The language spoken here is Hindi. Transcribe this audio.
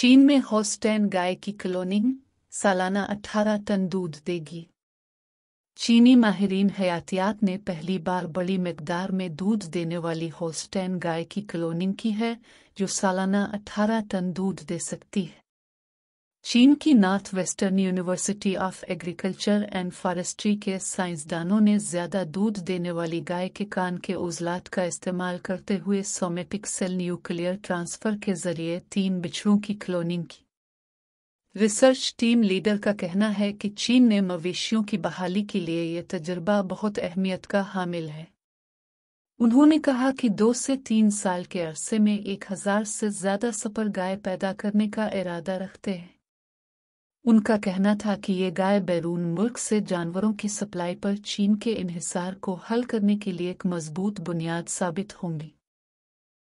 चीन में होस्टैन गाय की क्लोनिंग सालाना अठारह टन दूध देगी चीनी माहरीन हयातियात ने पहली बार बड़ी मकदार में दूध देने वाली होस्टैन गाय की क्लोनिंग की है जो सालाना अठारह टन दूध दे सकती है चीन की north western university of agriculture and forestry के साइंसदानों ने ज्यादा दूध देने वाली गाय के कान के उजलात का इस्तेमाल करते हुए सोमेटिक सेल न्यूक्लियर ट्रांसफर के जरिए तीन बिछड़ों की क्लोनिंग की रिसर्च टीम लीडर का कहना है कि चीन ने मवेशियों की बहाली के लिए यह तजुर्बा बहुत अहमियत का हामिल है उन्होंने कहा कि दो से तीन साल के अरसे में एक हजार से ज्यादा सपर गाय पैदा करने का इरादा रखते हैं उनका कहना था कि ये गाय बैरून मुल्क से जानवरों की सप्लाई पर चीन के इहिसार को हल करने के लिए एक मजबूत बुनियाद साबित होंगी